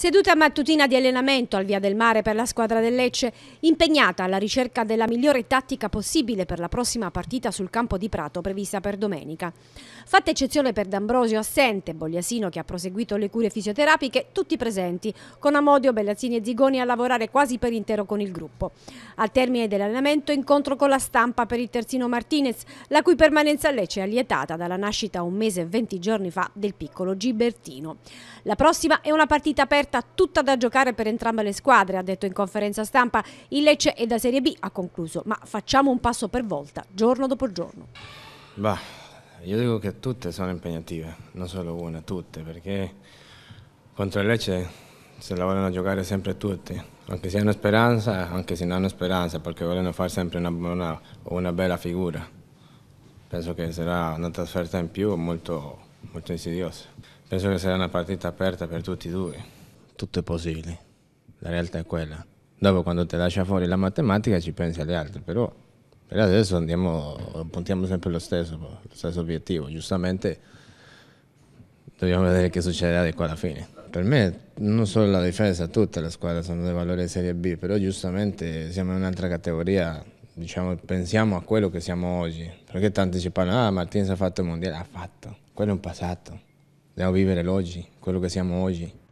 Seduta mattutina di allenamento al Via del Mare per la squadra del Lecce, impegnata alla ricerca della migliore tattica possibile per la prossima partita sul campo di Prato prevista per domenica. Fatta eccezione per D'Ambrosio assente, Bogliasino che ha proseguito le cure fisioterapiche, tutti presenti, con Amodio, Bellazzini e Zigoni a lavorare quasi per intero con il gruppo. Al termine dell'allenamento incontro con la stampa per il terzino Martinez, la cui permanenza a Lecce è allietata dalla nascita un mese e venti giorni fa del piccolo Gibertino. La prossima è una partita aperta offerta tutta da giocare per entrambe le squadre, ha detto in conferenza stampa. Il Lecce è da Serie B, ha concluso, ma facciamo un passo per volta, giorno dopo giorno. Bah, io dico che tutte sono impegnative, non solo una, tutte, perché contro il Lecce se la vogliono giocare sempre tutti, anche se hanno speranza, anche se non hanno speranza, perché vogliono fare sempre una, buona, una bella figura. Penso che sarà una trasferta in più molto, molto insidiosa. Penso che sarà una partita aperta per tutti e due tutto è possibile. La realtà è quella. Dopo quando te lascia fuori la matematica ci pensi alle altre, però per adesso andiamo, puntiamo sempre lo stesso, lo stesso obiettivo. Giustamente dobbiamo vedere che succederà di qua alla fine. Per me non solo la difesa, tutte le squadre sono dei valori di Serie B, però giustamente siamo in un'altra categoria, diciamo, pensiamo a quello che siamo oggi, perché tanti ci parlano, ah Martins ha fatto il mondiale, ha fatto, quello è un passato, dobbiamo vivere l'oggi, quello che siamo oggi.